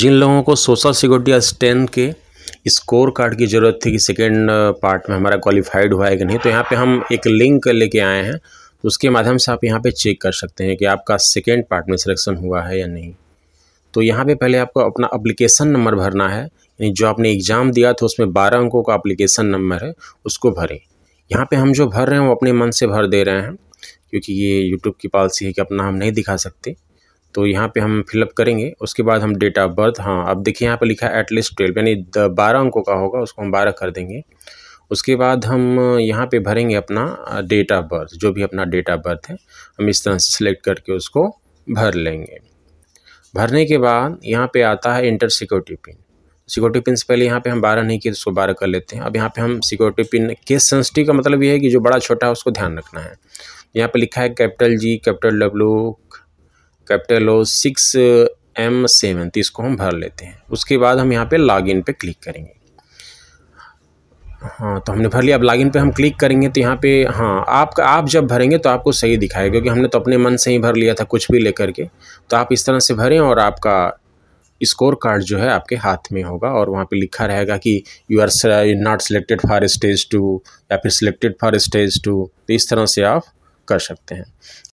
जिन लोगों को social security assistant के स्कोर कार्ड की ज़रूरत थी कि सेकेंड पार्ट uh, में हमारा क्वालिफाइड हुआ है कि नहीं तो यहाँ पे हम एक लिंक लेके आए हैं तो उसके माध्यम से आप यहाँ पे चेक कर सकते हैं कि आपका सेकेंड पार्ट में सिलेक्शन हुआ है या नहीं तो यहाँ पे पहले आपको अपना अप्लीकेशन नंबर भरना है यानी जो आपने एग्ज़ाम दिया था उसमें बारह अंकों का अप्लीकेशन नंबर है उसको भरें यहाँ पर हम जो भर रहे हैं वो अपने मन से भर दे रहे हैं क्योंकि ये यूट्यूब की पॉलिसी है कि अपना हम नहीं दिखा सकते तो यहाँ पे हम फिलअप करेंगे उसके बाद हम डेट ऑफ बर्थ हाँ अब देखिए यहाँ पे लिखा है एटलीस्ट ट्वेल्व यानी बारह अंकों का होगा उसको हम बारह कर देंगे उसके बाद हम यहाँ पे भरेंगे अपना डेट ऑफ बर्थ जो भी अपना डेट ऑफ बर्थ है हम इस तरह से सिलेक्ट करके उसको भर लेंगे भरने के बाद यहाँ पर आता है enter security pin security pin से पहले यहाँ पे हम बारह नहीं किए तो उसको बारह कर लेते हैं अब यहाँ पे हम सिक्योरिटी पिन केस सेंसिटिव का मतलब ये है कि जो बड़ा छोटा है उसको ध्यान रखना है यहाँ पे लिखा है capital G capital W capital O six M seven तो इसको हम भर लेते हैं उसके बाद हम यहाँ पे लॉगिन पे क्लिक करेंगे हाँ तो हमने भर लिया अब लॉगिन पे हम क्लिक करेंगे तो यहाँ पे हाँ आपका आप जब भरेंगे तो आपको सही दिखाएगा क्योंकि हमने तो अपने मन से ही भर लिया था कुछ भी लेकर के तो आप इस तरह से भरें और आपका स्कोर कार्ड जो है आपके हाथ में होगा और वहाँ पे लिखा रहेगा कि you are not selected for stage two या फिर सिलेक्टेड फॉर स्टेज टू तो इस तरह से आप कर सकते हैं